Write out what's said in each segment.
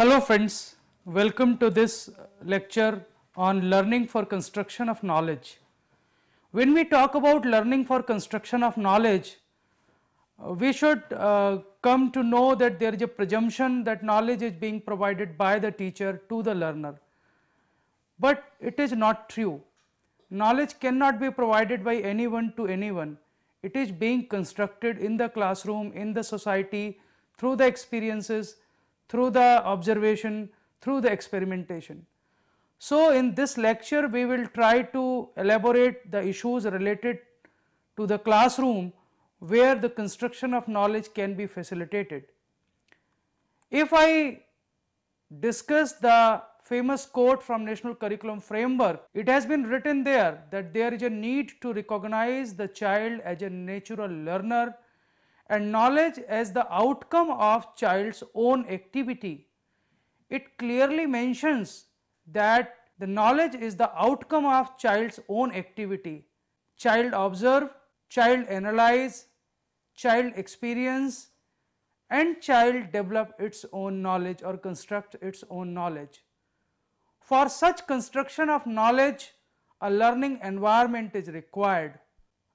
Hello friends, welcome to this lecture on learning for construction of knowledge. When we talk about learning for construction of knowledge, uh, we should uh, come to know that there is a presumption that knowledge is being provided by the teacher to the learner. But it is not true. Knowledge cannot be provided by anyone to anyone. It is being constructed in the classroom, in the society, through the experiences through the observation, through the experimentation. So, in this lecture we will try to elaborate the issues related to the classroom where the construction of knowledge can be facilitated. If I discuss the famous quote from National Curriculum Framework, it has been written there that there is a need to recognize the child as a natural learner and knowledge as the outcome of child's own activity. It clearly mentions that the knowledge is the outcome of child's own activity. Child observe, child analyze, child experience and child develop its own knowledge or construct its own knowledge. For such construction of knowledge, a learning environment is required.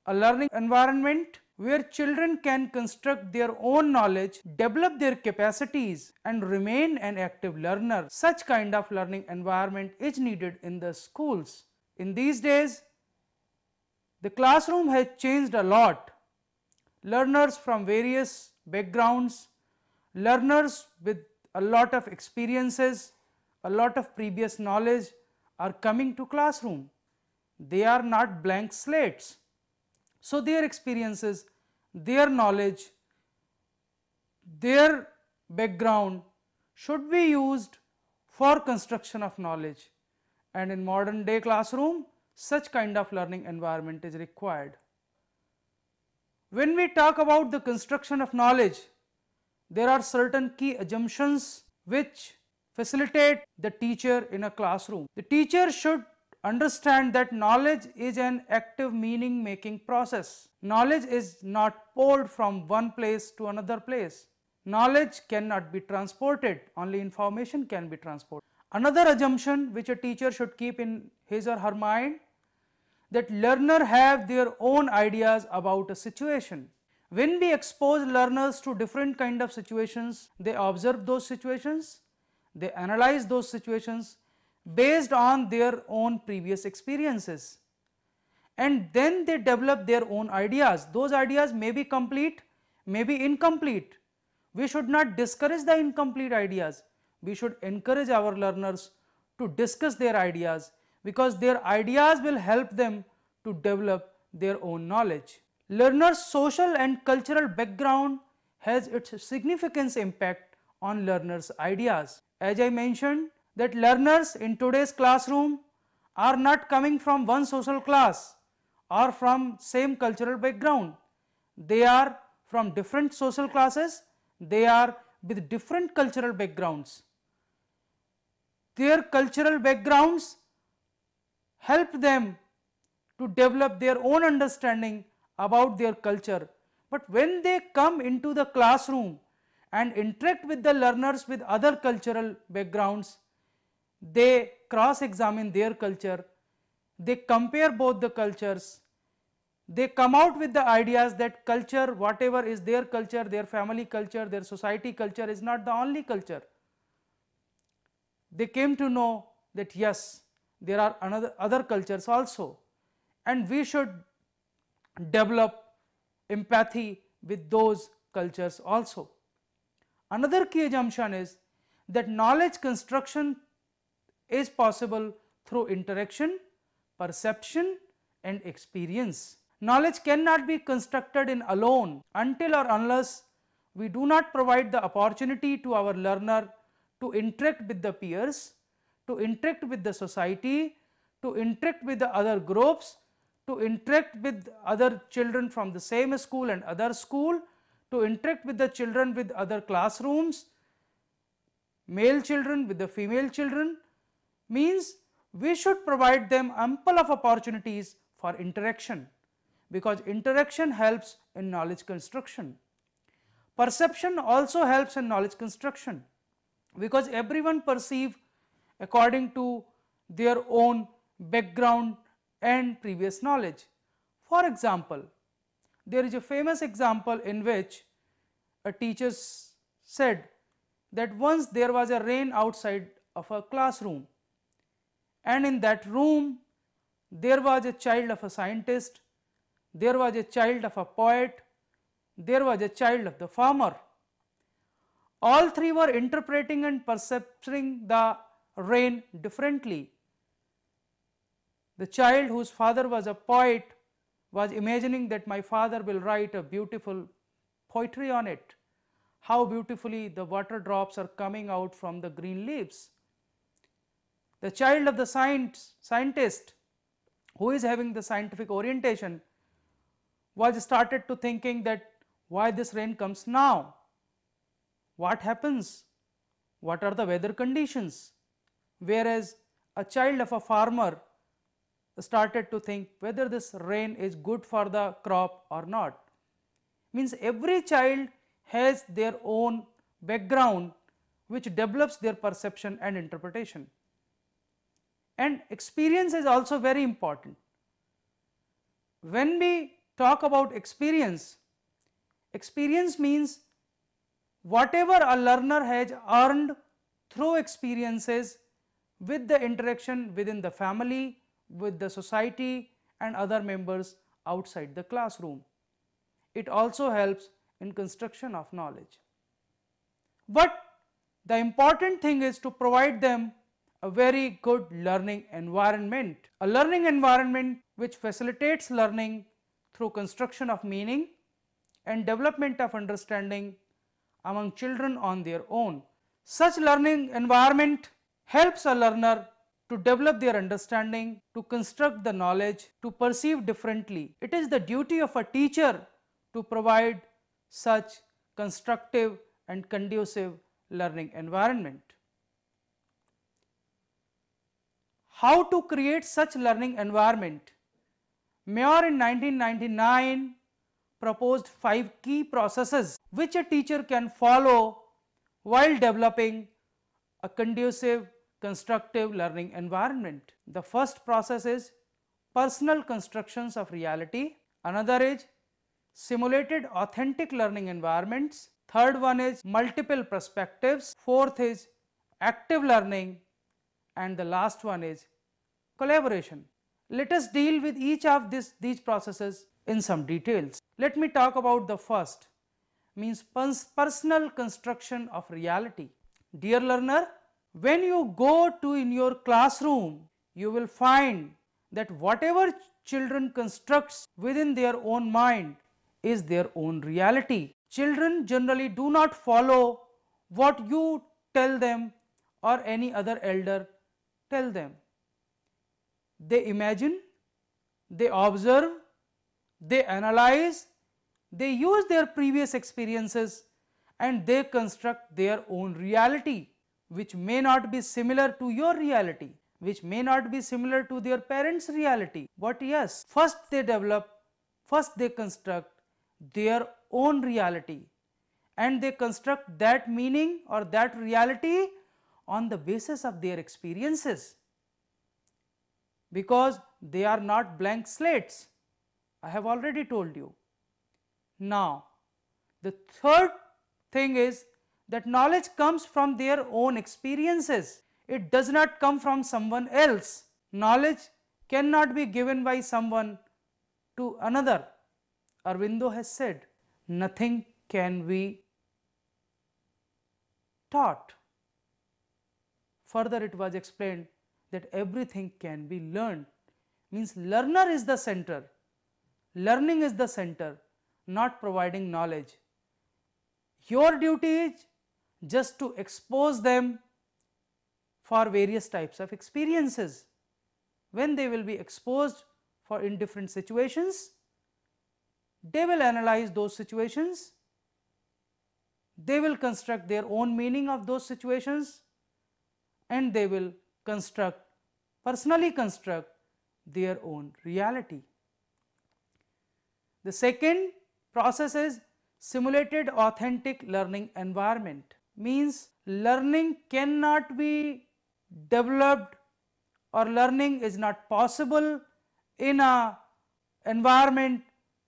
A learning environment where children can construct their own knowledge, develop their capacities and remain an active learner. Such kind of learning environment is needed in the schools. In these days, the classroom has changed a lot. Learners from various backgrounds, learners with a lot of experiences, a lot of previous knowledge are coming to classroom. They are not blank slates so, their experiences, their knowledge, their background should be used for construction of knowledge and in modern day classroom such kind of learning environment is required. When we talk about the construction of knowledge, there are certain key assumptions which facilitate the teacher in a classroom. The teacher should Understand that knowledge is an active meaning making process. Knowledge is not poured from one place to another place. Knowledge cannot be transported, only information can be transported. Another assumption which a teacher should keep in his or her mind that learner have their own ideas about a situation. When we expose learners to different kind of situations, they observe those situations, they analyze those situations based on their own previous experiences and then they develop their own ideas. Those ideas may be complete, may be incomplete. We should not discourage the incomplete ideas. We should encourage our learners to discuss their ideas because their ideas will help them to develop their own knowledge. Learners' social and cultural background has its significance impact on learners' ideas. As I mentioned, that learners in today's classroom are not coming from one social class or from same cultural background. They are from different social classes, they are with different cultural backgrounds. Their cultural backgrounds help them to develop their own understanding about their culture. But when they come into the classroom and interact with the learners with other cultural backgrounds, they cross examine their culture, they compare both the cultures, they come out with the ideas that culture whatever is their culture, their family culture, their society culture is not the only culture. They came to know that yes there are another other cultures also and we should develop empathy with those cultures also. Another key assumption is that knowledge construction is possible through interaction, perception and experience. Knowledge cannot be constructed in alone until or unless we do not provide the opportunity to our learner to interact with the peers, to interact with the society, to interact with the other groups, to interact with other children from the same school and other school, to interact with the children with other classrooms, male children with the female children, means we should provide them ample of opportunities for interaction because interaction helps in knowledge construction. Perception also helps in knowledge construction because everyone perceive according to their own background and previous knowledge. For example, there is a famous example in which a teacher said that once there was a rain outside of a classroom and in that room there was a child of a scientist, there was a child of a poet, there was a child of the farmer. All three were interpreting and perceiving the rain differently. The child whose father was a poet was imagining that my father will write a beautiful poetry on it. How beautifully the water drops are coming out from the green leaves the child of the science, scientist who is having the scientific orientation was started to thinking that why this rain comes now, what happens, what are the weather conditions, whereas a child of a farmer started to think whether this rain is good for the crop or not. Means every child has their own background which develops their perception and interpretation and experience is also very important. When we talk about experience, experience means whatever a learner has earned through experiences with the interaction within the family, with the society and other members outside the classroom. It also helps in construction of knowledge. But the important thing is to provide them a very good learning environment. A learning environment which facilitates learning through construction of meaning and development of understanding among children on their own. Such learning environment helps a learner to develop their understanding, to construct the knowledge, to perceive differently. It is the duty of a teacher to provide such constructive and conducive learning environment. how to create such learning environment. Mayor in 1999 proposed five key processes which a teacher can follow while developing a conducive constructive learning environment. The first process is personal constructions of reality, another is simulated authentic learning environments, third one is multiple perspectives, fourth is active learning and the last one is collaboration. Let us deal with each of this, these processes in some details. Let me talk about the first means personal construction of reality. Dear learner, when you go to in your classroom, you will find that whatever children constructs within their own mind is their own reality. Children generally do not follow what you tell them or any other elder tell them. They imagine, they observe, they analyze, they use their previous experiences and they construct their own reality which may not be similar to your reality, which may not be similar to their parents' reality. But yes, first they develop, first they construct their own reality and they construct that meaning or that reality on the basis of their experiences because they are not blank slates. I have already told you. Now, the third thing is that knowledge comes from their own experiences. It does not come from someone else. Knowledge cannot be given by someone to another. Arvindo has said, nothing can be taught. Further it was explained that everything can be learned means learner is the center, learning is the center not providing knowledge. Your duty is just to expose them for various types of experiences. When they will be exposed for in different situations, they will analyze those situations, they will construct their own meaning of those situations and they will construct personally construct their own reality. The second process is simulated authentic learning environment means learning cannot be developed or learning is not possible in a environment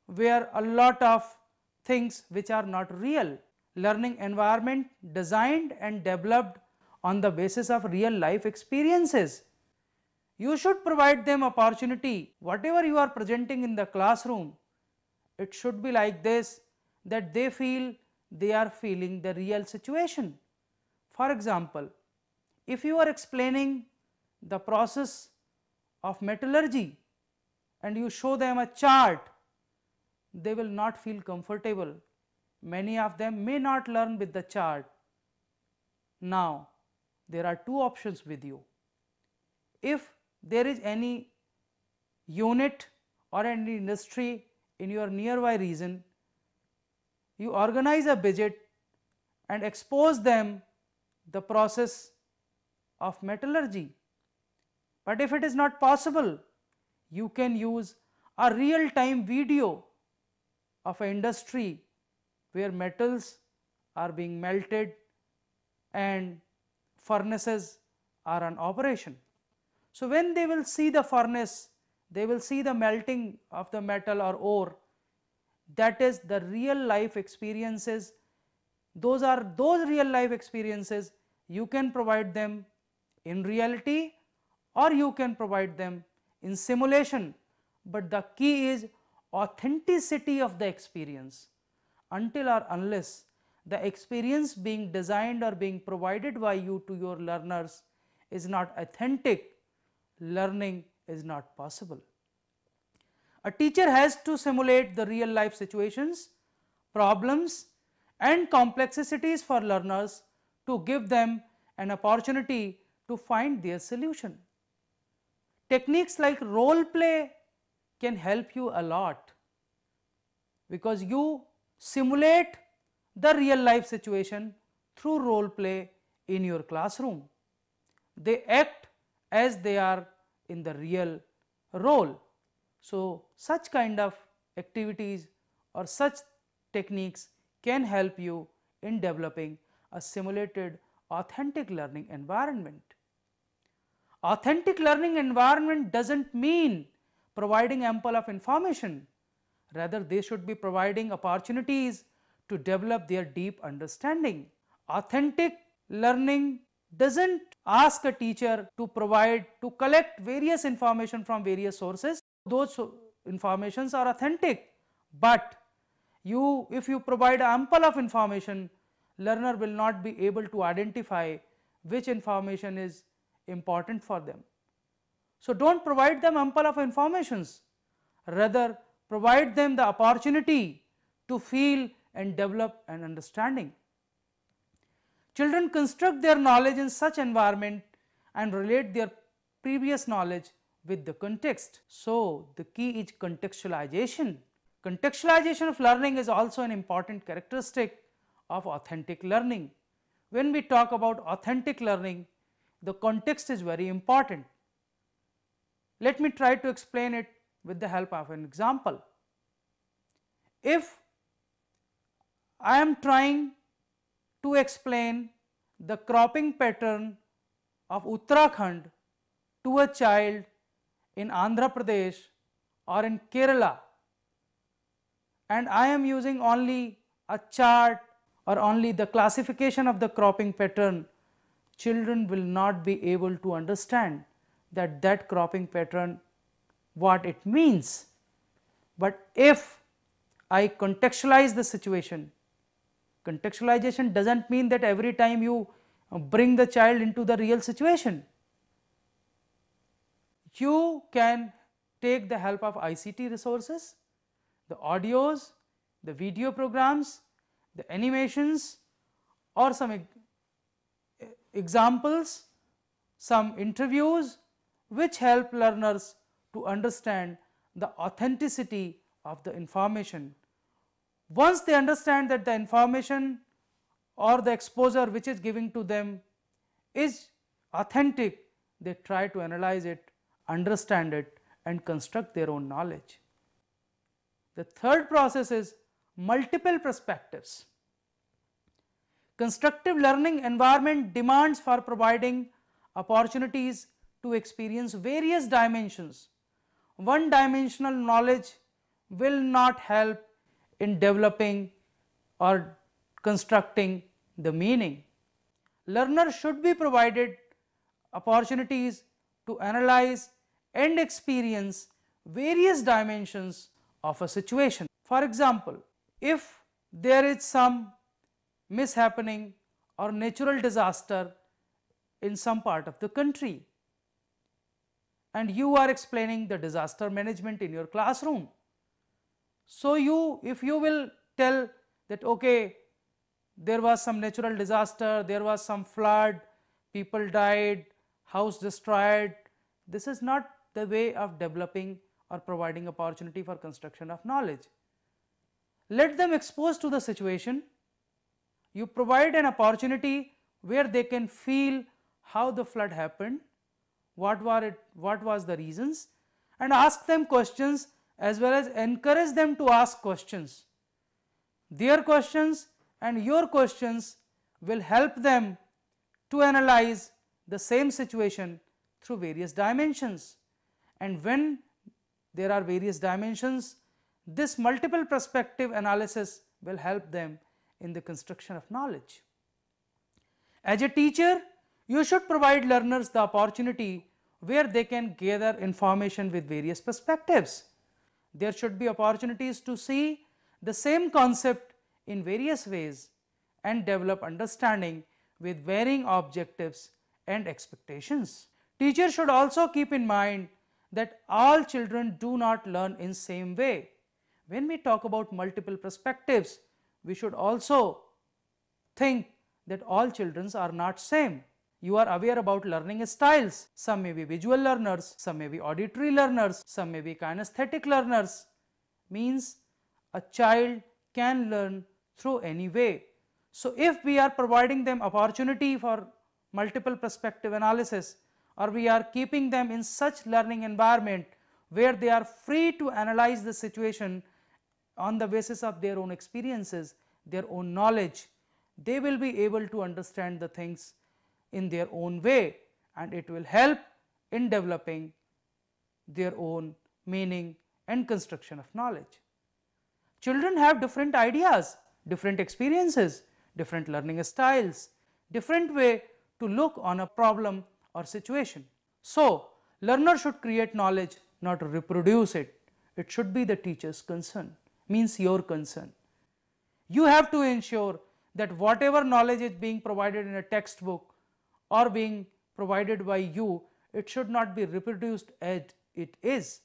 where a lot of things which are not real. Learning environment designed and developed on the basis of real life experiences. You should provide them opportunity. Whatever you are presenting in the classroom, it should be like this that they feel they are feeling the real situation. For example, if you are explaining the process of metallurgy and you show them a chart, they will not feel comfortable. Many of them may not learn with the chart. Now, there are two options with you. If there is any unit or any industry in your nearby region, you organize a budget and expose them the process of metallurgy. But if it is not possible, you can use a real time video of an industry where metals are being melted and furnaces are on operation. So, when they will see the furnace, they will see the melting of the metal or ore that is the real life experiences. Those are those real life experiences you can provide them in reality or you can provide them in simulation, but the key is authenticity of the experience until or unless the experience being designed or being provided by you to your learners is not authentic, learning is not possible. A teacher has to simulate the real life situations, problems and complexities for learners to give them an opportunity to find their solution. Techniques like role play can help you a lot because you simulate the real life situation through role play in your classroom. They act as they are in the real role. So, such kind of activities or such techniques can help you in developing a simulated authentic learning environment. Authentic learning environment does not mean providing ample of information, rather they should be providing opportunities to develop their deep understanding. Authentic learning does not ask a teacher to provide, to collect various information from various sources. Those informations are authentic, but you if you provide ample of information, learner will not be able to identify which information is important for them. So, do not provide them ample of informations, rather provide them the opportunity to feel and develop an understanding. Children construct their knowledge in such environment and relate their previous knowledge with the context. So, the key is contextualization. Contextualization of learning is also an important characteristic of authentic learning. When we talk about authentic learning, the context is very important. Let me try to explain it with the help of an example. If I am trying to explain the cropping pattern of Uttarakhand to a child in Andhra Pradesh or in Kerala and I am using only a chart or only the classification of the cropping pattern, children will not be able to understand that that cropping pattern what it means. But if I contextualize the situation Contextualization does not mean that every time you uh, bring the child into the real situation. You can take the help of ICT resources, the audios, the video programs, the animations or some e examples, some interviews which help learners to understand the authenticity of the information once they understand that the information or the exposure which is given to them is authentic, they try to analyze it, understand it and construct their own knowledge. The third process is multiple perspectives. Constructive learning environment demands for providing opportunities to experience various dimensions. One dimensional knowledge will not help in developing or constructing the meaning. Learner should be provided opportunities to analyze and experience various dimensions of a situation. For example, if there is some mishappening or natural disaster in some part of the country and you are explaining the disaster management in your classroom. So, you if you will tell that okay there was some natural disaster, there was some flood, people died, house destroyed, this is not the way of developing or providing opportunity for construction of knowledge. Let them expose to the situation, you provide an opportunity where they can feel how the flood happened, what were it, what was the reasons and ask them questions as well as encourage them to ask questions. Their questions and your questions will help them to analyze the same situation through various dimensions and when there are various dimensions this multiple perspective analysis will help them in the construction of knowledge. As a teacher you should provide learners the opportunity where they can gather information with various perspectives there should be opportunities to see the same concept in various ways and develop understanding with varying objectives and expectations. Teachers should also keep in mind that all children do not learn in same way. When we talk about multiple perspectives, we should also think that all children are not same. You are aware about learning styles. Some may be visual learners, some may be auditory learners, some may be kinesthetic learners. Means a child can learn through any way. So, if we are providing them opportunity for multiple perspective analysis or we are keeping them in such learning environment where they are free to analyze the situation on the basis of their own experiences, their own knowledge, they will be able to understand the things in their own way and it will help in developing their own meaning and construction of knowledge. Children have different ideas, different experiences, different learning styles, different way to look on a problem or situation. So, learner should create knowledge not reproduce it, it should be the teacher's concern means your concern. You have to ensure that whatever knowledge is being provided in a textbook or being provided by you, it should not be reproduced as it is.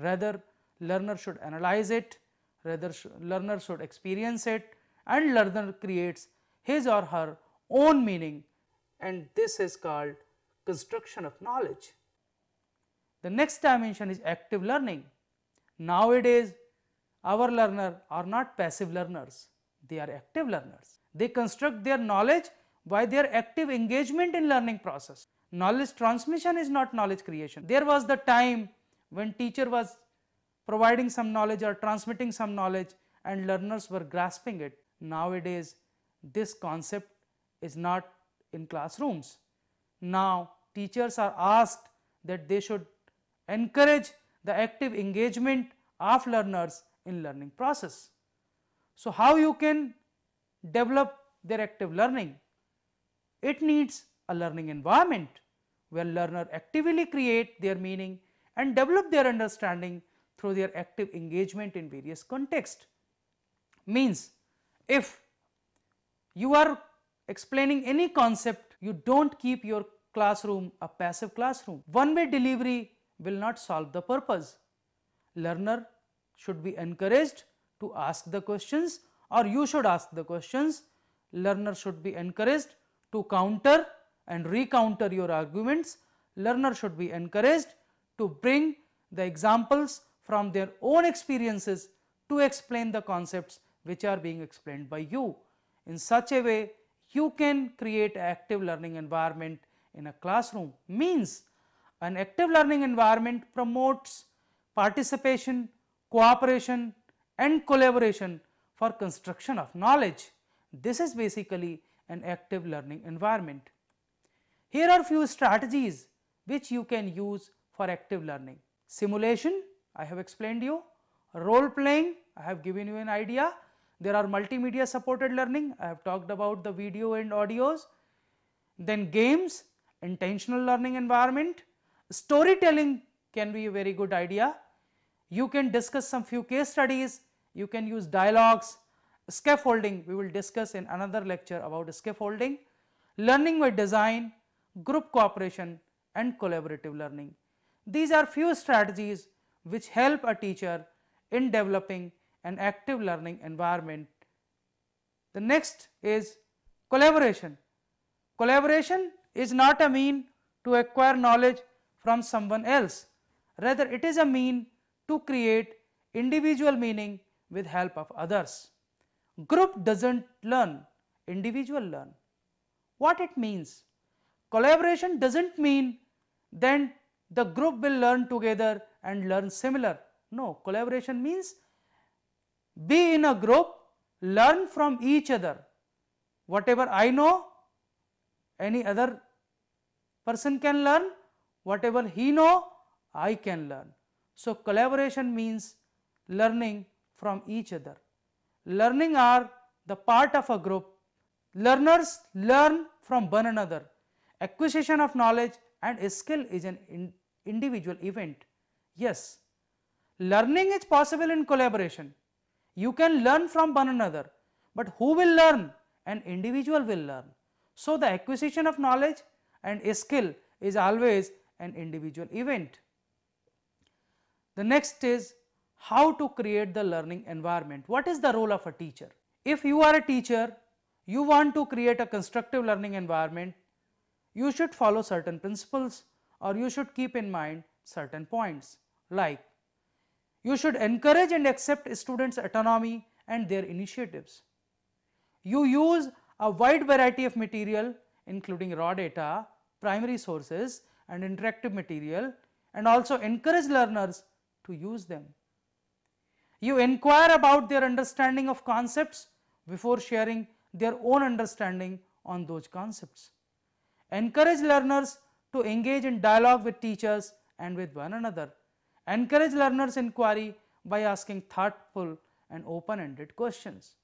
Rather, learner should analyze it, rather sh learner should experience it and learner creates his or her own meaning and this is called construction of knowledge. The next dimension is active learning. Nowadays, our learner are not passive learners, they are active learners. They construct their knowledge by their active engagement in learning process. Knowledge transmission is not knowledge creation. There was the time when teacher was providing some knowledge or transmitting some knowledge and learners were grasping it. Nowadays, this concept is not in classrooms. Now, teachers are asked that they should encourage the active engagement of learners in learning process. So, how you can develop their active learning? It needs a learning environment where learner actively create their meaning and develop their understanding through their active engagement in various contexts. Means if you are explaining any concept, you do not keep your classroom a passive classroom. One way delivery will not solve the purpose. Learner should be encouraged to ask the questions or you should ask the questions. Learner should be encouraged to counter and recounter your arguments, learner should be encouraged to bring the examples from their own experiences to explain the concepts which are being explained by you. In such a way, you can create active learning environment in a classroom means an active learning environment promotes participation, cooperation and collaboration for construction of knowledge. This is basically and active learning environment. Here are few strategies which you can use for active learning. Simulation, I have explained you. Role playing, I have given you an idea. There are multimedia supported learning, I have talked about the video and audios. Then games, intentional learning environment, storytelling can be a very good idea. You can discuss some few case studies, you can use dialogues, Scaffolding, we will discuss in another lecture about scaffolding, learning by design, group cooperation and collaborative learning. These are few strategies which help a teacher in developing an active learning environment. The next is collaboration. Collaboration is not a mean to acquire knowledge from someone else, rather it is a mean to create individual meaning with help of others. Group does not learn, individual learn. What it means? Collaboration does not mean then the group will learn together and learn similar. No, collaboration means be in a group, learn from each other. Whatever I know, any other person can learn, whatever he know, I can learn. So, collaboration means learning from each other. Learning are the part of a group. Learners learn from one another. Acquisition of knowledge and skill is an in individual event. Yes, learning is possible in collaboration. You can learn from one another, but who will learn? An individual will learn. So, the acquisition of knowledge and skill is always an individual event. The next is how to create the learning environment. What is the role of a teacher? If you are a teacher, you want to create a constructive learning environment, you should follow certain principles or you should keep in mind certain points like you should encourage and accept students autonomy and their initiatives. You use a wide variety of material including raw data, primary sources and interactive material and also encourage learners to use them. You inquire about their understanding of concepts before sharing their own understanding on those concepts. Encourage learners to engage in dialogue with teachers and with one another. Encourage learners inquiry by asking thoughtful and open ended questions.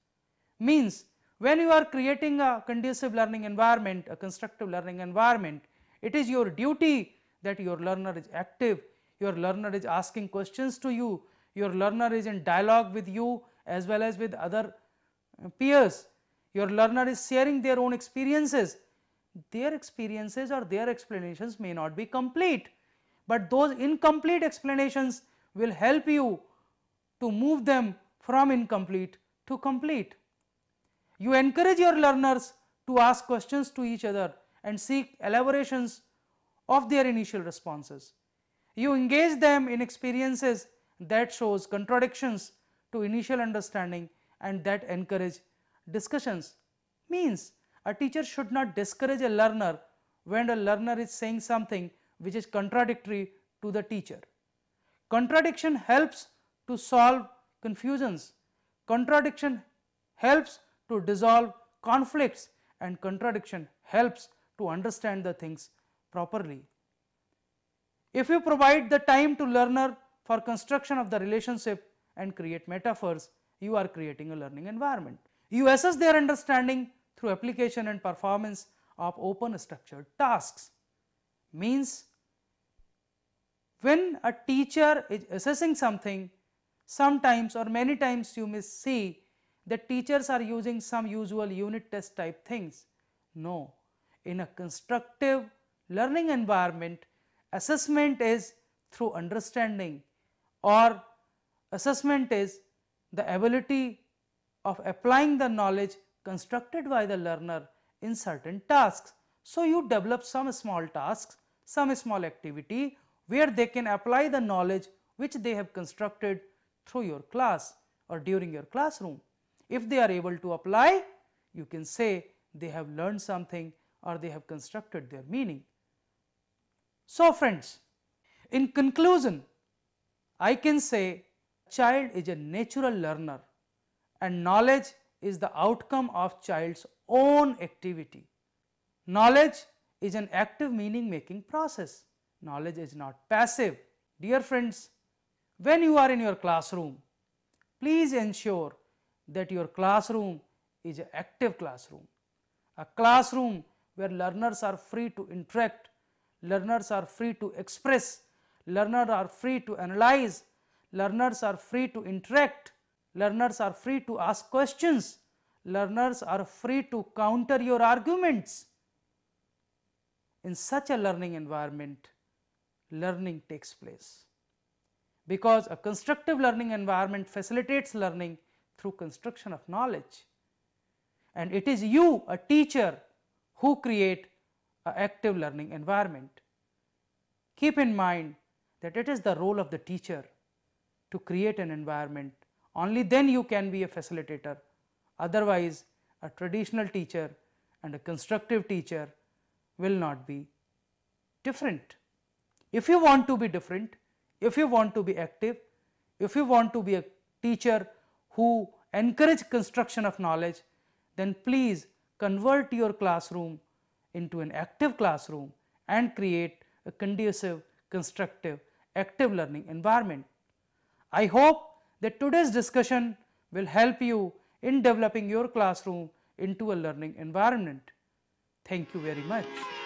Means when you are creating a conducive learning environment, a constructive learning environment, it is your duty that your learner is active, your learner is asking questions to you, your learner is in dialogue with you as well as with other uh, peers. Your learner is sharing their own experiences. Their experiences or their explanations may not be complete, but those incomplete explanations will help you to move them from incomplete to complete. You encourage your learners to ask questions to each other and seek elaborations of their initial responses. You engage them in experiences that shows contradictions to initial understanding and that encourage discussions. Means a teacher should not discourage a learner when a learner is saying something which is contradictory to the teacher. Contradiction helps to solve confusions, contradiction helps to dissolve conflicts and contradiction helps to understand the things properly. If you provide the time to learner for construction of the relationship and create metaphors, you are creating a learning environment. You assess their understanding through application and performance of open structured tasks. Means when a teacher is assessing something, sometimes or many times you may see that teachers are using some usual unit test type things. No, in a constructive learning environment, assessment is through understanding or assessment is the ability of applying the knowledge constructed by the learner in certain tasks. So, you develop some small tasks, some small activity where they can apply the knowledge which they have constructed through your class or during your classroom. If they are able to apply, you can say they have learned something or they have constructed their meaning. So, friends, in conclusion, I can say child is a natural learner and knowledge is the outcome of child's own activity. Knowledge is an active meaning making process. Knowledge is not passive. Dear friends, when you are in your classroom, please ensure that your classroom is an active classroom. A classroom where learners are free to interact, learners are free to express learners are free to analyze, learners are free to interact, learners are free to ask questions, learners are free to counter your arguments. In such a learning environment, learning takes place because a constructive learning environment facilitates learning through construction of knowledge and it is you a teacher who create a active learning environment. Keep in mind that it is the role of the teacher to create an environment only then you can be a facilitator otherwise a traditional teacher and a constructive teacher will not be different. If you want to be different, if you want to be active, if you want to be a teacher who encourage construction of knowledge, then please convert your classroom into an active classroom and create a conducive, constructive active learning environment. I hope that today's discussion will help you in developing your classroom into a learning environment. Thank you very much.